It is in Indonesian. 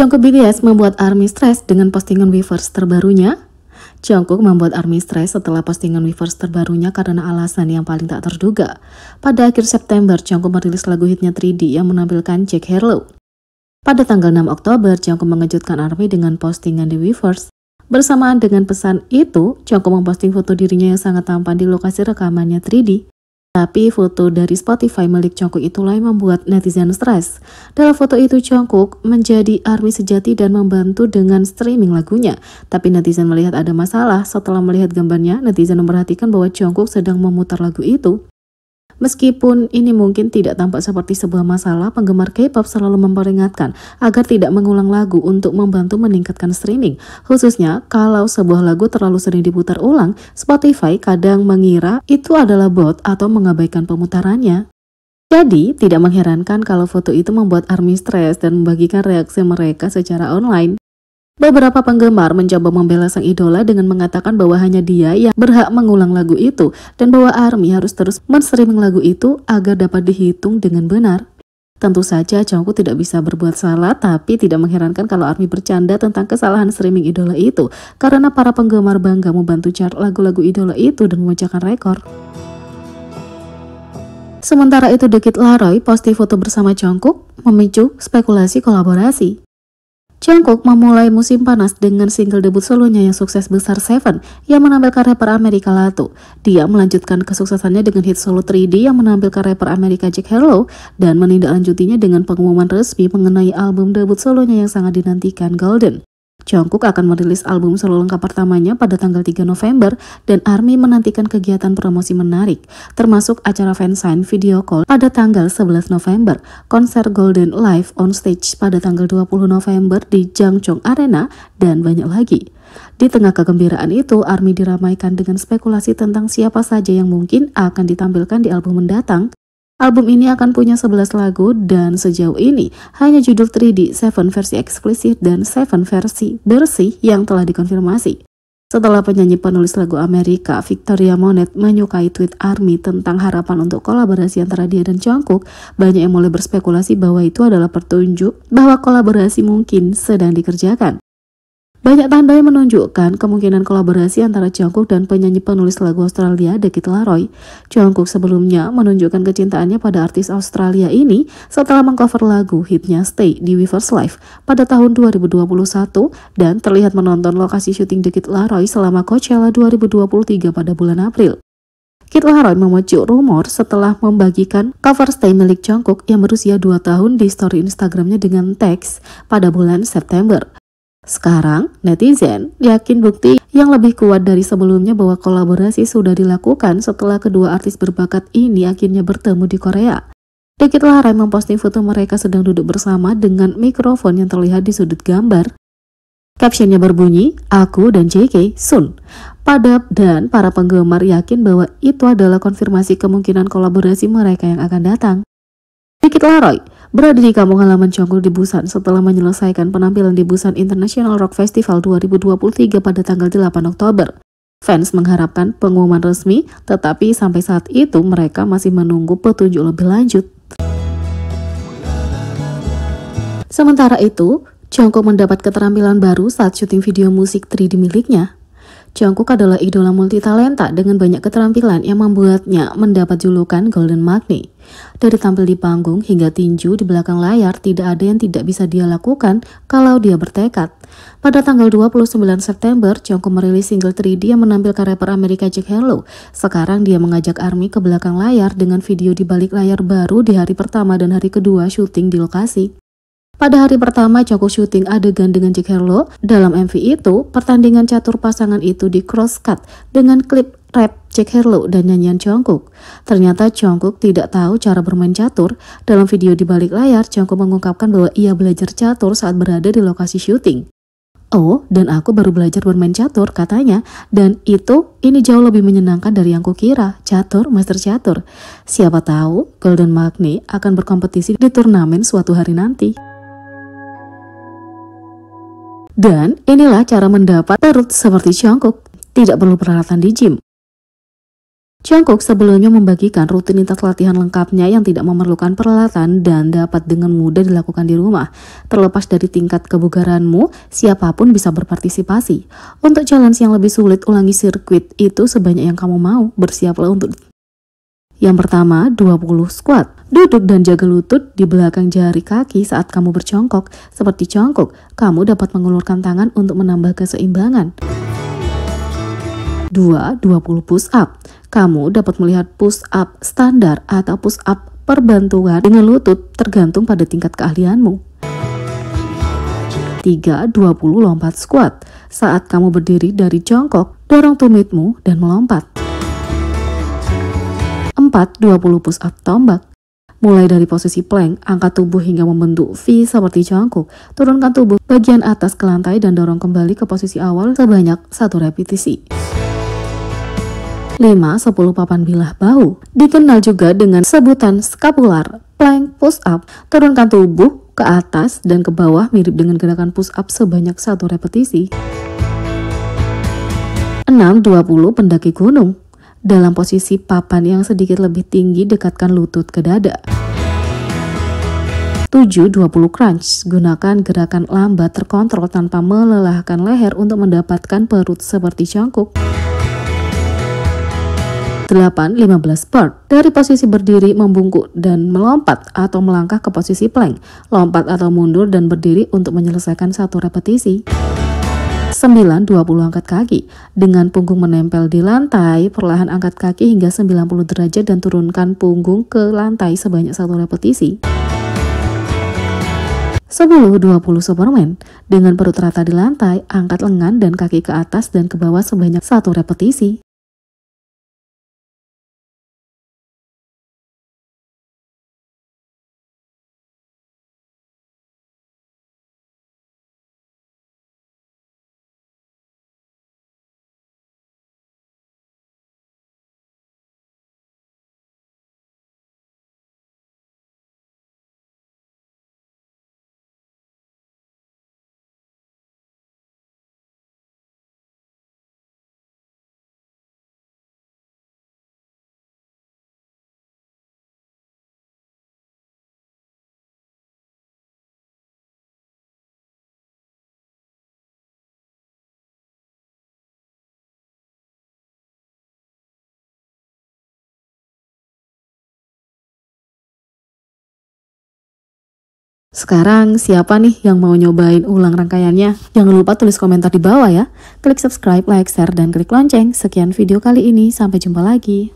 Jungkook BTS membuat ARMY stres dengan postingan Weverse terbarunya. Jungkook membuat ARMY stres setelah postingan Weverse terbarunya karena alasan yang paling tak terduga. Pada akhir September, Jungkook merilis lagu hitnya 3D yang menampilkan Jack Harlow. Pada tanggal 6 Oktober, Jungkook mengejutkan ARMY dengan postingan di Weverse. Bersamaan dengan pesan itu, Jungkook memposting foto dirinya yang sangat tampan di lokasi rekamannya 3D. Tapi foto dari Spotify milik Jungkook itulah yang membuat netizen stres. Dalam foto itu Jungkook menjadi ARMY sejati dan membantu dengan streaming lagunya. Tapi netizen melihat ada masalah setelah melihat gambarnya, netizen memperhatikan bahwa Jungkook sedang memutar lagu itu. Meskipun ini mungkin tidak tampak seperti sebuah masalah, penggemar K-pop selalu memperingatkan agar tidak mengulang lagu untuk membantu meningkatkan streaming. Khususnya kalau sebuah lagu terlalu sering diputar ulang, Spotify kadang mengira itu adalah bot atau mengabaikan pemutarannya. Jadi, tidak mengherankan kalau foto itu membuat ARMY stres dan membagikan reaksi mereka secara online. Beberapa penggemar mencoba membela sang idola dengan mengatakan bahwa hanya dia yang berhak mengulang lagu itu dan bahwa ARMY harus terus men-streaming lagu itu agar dapat dihitung dengan benar. Tentu saja Jungkook tidak bisa berbuat salah, tapi tidak mengherankan kalau ARMY bercanda tentang kesalahan streaming idola itu karena para penggemar bangga membantu chart lagu-lagu idola itu dan memecahkan rekor. Sementara itu, Dekit Laroi posting foto bersama Jungkook memicu spekulasi kolaborasi. Jungkook memulai musim panas dengan single debut solonya yang sukses besar Seven yang menampilkan rapper Amerika Latu. Dia melanjutkan kesuksesannya dengan hit solo 3D yang menampilkan rapper Amerika Jack Harlow dan menindaklanjutinya dengan pengumuman resmi mengenai album debut solonya yang sangat dinantikan Golden. Jungkook akan merilis album solo lengkap pertamanya pada tanggal 3 November dan ARMY menantikan kegiatan promosi menarik, termasuk acara fansign video call pada tanggal 11 November, konser Golden Live on Stage pada tanggal 20 November di Jangchong Arena, dan banyak lagi. Di tengah kegembiraan itu, ARMY diramaikan dengan spekulasi tentang siapa saja yang mungkin akan ditampilkan di album mendatang Album ini akan punya 11 lagu dan sejauh ini hanya judul 3D, 7 versi eksplisit dan 7 versi bersih yang telah dikonfirmasi. Setelah penyanyi penulis lagu Amerika Victoria Monet menyukai tweet ARMY tentang harapan untuk kolaborasi antara dia dan Jungkook, banyak yang mulai berspekulasi bahwa itu adalah pertunjuk bahwa kolaborasi mungkin sedang dikerjakan. Banyak tanda yang menunjukkan kemungkinan kolaborasi antara Jungkook dan penyanyi penulis lagu Australia Dekit Laroy. Jungkook sebelumnya menunjukkan kecintaannya pada artis Australia ini setelah mengcover lagu hitnya Stay di Weavers Life pada tahun 2021 dan terlihat menonton lokasi syuting Dekit Laroy selama Coachella 2023 pada bulan April. Kit Laroy memujuk rumor setelah membagikan cover stay milik Jungkook yang berusia 2 tahun di story Instagramnya dengan teks pada bulan September. Sekarang, netizen yakin bukti yang lebih kuat dari sebelumnya bahwa kolaborasi sudah dilakukan setelah kedua artis berbakat ini akhirnya bertemu di Korea. Dikit Larai memposting foto mereka sedang duduk bersama dengan mikrofon yang terlihat di sudut gambar. Captionnya berbunyi, aku dan JK Sun. Padap dan para penggemar yakin bahwa itu adalah konfirmasi kemungkinan kolaborasi mereka yang akan datang. Dikit Laroy berada di kampung halaman Jonggol di Busan setelah menyelesaikan penampilan di Busan International Rock Festival 2023 pada tanggal 8 Oktober. Fans mengharapkan pengumuman resmi, tetapi sampai saat itu mereka masih menunggu petunjuk lebih lanjut. Sementara itu, Jongkok mendapat keterampilan baru saat syuting video musik 3D miliknya Jungkook adalah idola multitalenta dengan banyak keterampilan yang membuatnya mendapat julukan Golden Magni. Dari tampil di panggung hingga tinju di belakang layar, tidak ada yang tidak bisa dia lakukan kalau dia bertekad. Pada tanggal 29 September, Jungkook merilis single 3D yang menampilkan rapper Amerika Jack Harlow. Sekarang dia mengajak ARMY ke belakang layar dengan video di balik layar baru di hari pertama dan hari kedua syuting di lokasi. Pada hari pertama Joko syuting adegan dengan Jack Harlow, dalam MV itu pertandingan catur pasangan itu di cross cut dengan klip rap Jack Harlow dan nyanyian Jungkook. Ternyata Jungkook tidak tahu cara bermain catur. Dalam video di balik layar, Jungkook mengungkapkan bahwa ia belajar catur saat berada di lokasi syuting. Oh, dan aku baru belajar bermain catur, katanya. Dan itu, ini jauh lebih menyenangkan dari yang kukira. Catur, master catur. Siapa tahu Golden Magni akan berkompetisi di turnamen suatu hari nanti. Dan inilah cara mendapat perut seperti Jungkook, tidak perlu peralatan di gym. Jungkook sebelumnya membagikan rutinitas latihan lengkapnya yang tidak memerlukan peralatan dan dapat dengan mudah dilakukan di rumah. Terlepas dari tingkat kebugaranmu, siapapun bisa berpartisipasi. Untuk challenge yang lebih sulit, ulangi sirkuit itu sebanyak yang kamu mau. Bersiaplah untuk yang pertama, 20 squat. Duduk dan jaga lutut di belakang jari kaki saat kamu bercongkok. Seperti congkok, kamu dapat mengulurkan tangan untuk menambah keseimbangan. 2. 20 push up. Kamu dapat melihat push up standar atau push up perbantuan dengan lutut tergantung pada tingkat keahlianmu. 3. 20 lompat squat. Saat kamu berdiri dari jongkok, dorong tumitmu dan melompat. 4. 20 push up tombak mulai dari posisi plank, angkat tubuh hingga membentuk V seperti jangkuk, turunkan tubuh bagian atas ke lantai dan dorong kembali ke posisi awal sebanyak satu repetisi. 5. 10 papan bilah bahu Dikenal juga dengan sebutan skapular, plank, push up, turunkan tubuh ke atas dan ke bawah mirip dengan gerakan push up sebanyak satu repetisi. 6. 20 pendaki gunung dalam posisi papan yang sedikit lebih tinggi dekatkan lutut ke dada. 7-20 crunch. Gunakan gerakan lambat terkontrol tanpa melelahkan leher untuk mendapatkan perut seperti cangkuk. 8. 15 burp. Dari posisi berdiri, membungkuk dan melompat atau melangkah ke posisi plank, lompat atau mundur dan berdiri untuk menyelesaikan satu repetisi. 9. 20 angkat kaki. Dengan punggung menempel di lantai, perlahan angkat kaki hingga 90 derajat dan turunkan punggung ke lantai sebanyak satu repetisi. 10. 20 Superman. Dengan perut rata di lantai, angkat lengan dan kaki ke atas dan ke bawah sebanyak satu repetisi. Sekarang siapa nih yang mau nyobain ulang rangkaiannya? Jangan lupa tulis komentar di bawah ya. Klik subscribe, like, share, dan klik lonceng. Sekian video kali ini, sampai jumpa lagi.